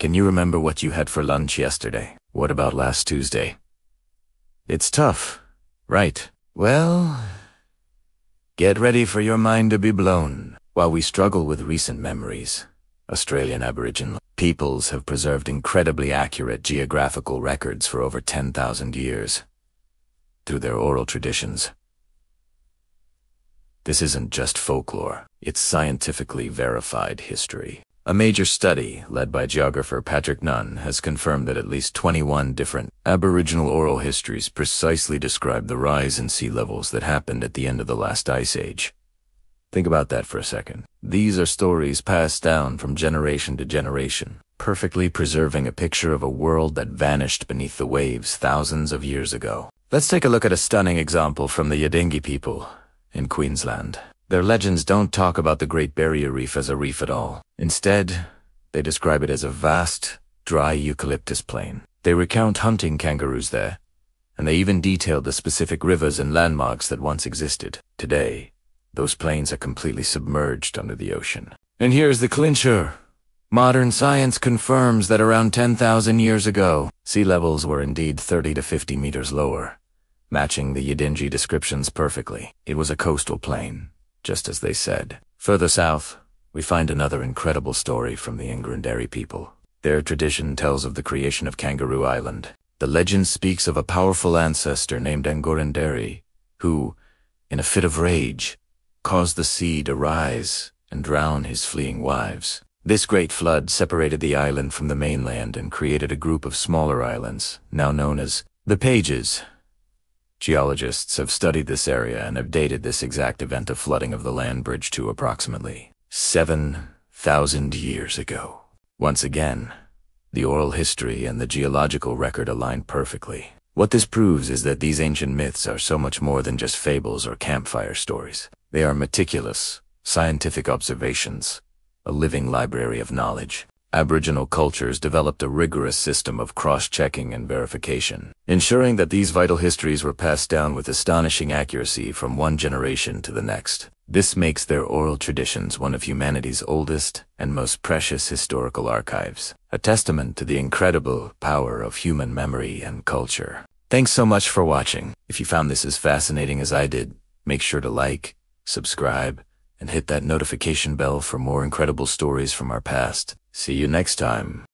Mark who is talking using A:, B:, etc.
A: Can you remember what you had for lunch yesterday? What about last Tuesday? It's tough, right? Well, get ready for your mind to be blown. While we struggle with recent memories, Australian Aboriginal peoples have preserved incredibly accurate geographical records for over 10,000 years through their oral traditions. This isn't just folklore, it's scientifically verified history. A major study, led by geographer Patrick Nunn, has confirmed that at least 21 different Aboriginal oral histories precisely describe the rise in sea levels that happened at the end of the last ice age. Think about that for a second. These are stories passed down from generation to generation, perfectly preserving a picture of a world that vanished beneath the waves thousands of years ago. Let's take a look at a stunning example from the Yadingi people in Queensland. Their legends don't talk about the Great Barrier Reef as a reef at all. Instead, they describe it as a vast, dry eucalyptus plain. They recount hunting kangaroos there, and they even detail the specific rivers and landmarks that once existed. Today, those plains are completely submerged under the ocean. And here's the clincher. Modern science confirms that around 10,000 years ago, sea levels were indeed 30 to 50 meters lower, matching the Yidinji descriptions perfectly. It was a coastal plain, just as they said. Further south, we find another incredible story from the Ingranderi people. Their tradition tells of the creation of Kangaroo Island. The legend speaks of a powerful ancestor named Angoranderi, who, in a fit of rage, caused the sea to rise and drown his fleeing wives. This great flood separated the island from the mainland and created a group of smaller islands, now known as the Pages, Geologists have studied this area and have dated this exact event of flooding of the land bridge to approximately 7,000 years ago. Once again, the oral history and the geological record align perfectly. What this proves is that these ancient myths are so much more than just fables or campfire stories. They are meticulous, scientific observations, a living library of knowledge. Aboriginal cultures developed a rigorous system of cross-checking and verification, ensuring that these vital histories were passed down with astonishing accuracy from one generation to the next. This makes their oral traditions one of humanity's oldest and most precious historical archives, a testament to the incredible power of human memory and culture. Thanks so much for watching. If you found this as fascinating as I did, make sure to like, subscribe, and hit that notification bell for more incredible stories from our past. See you next time.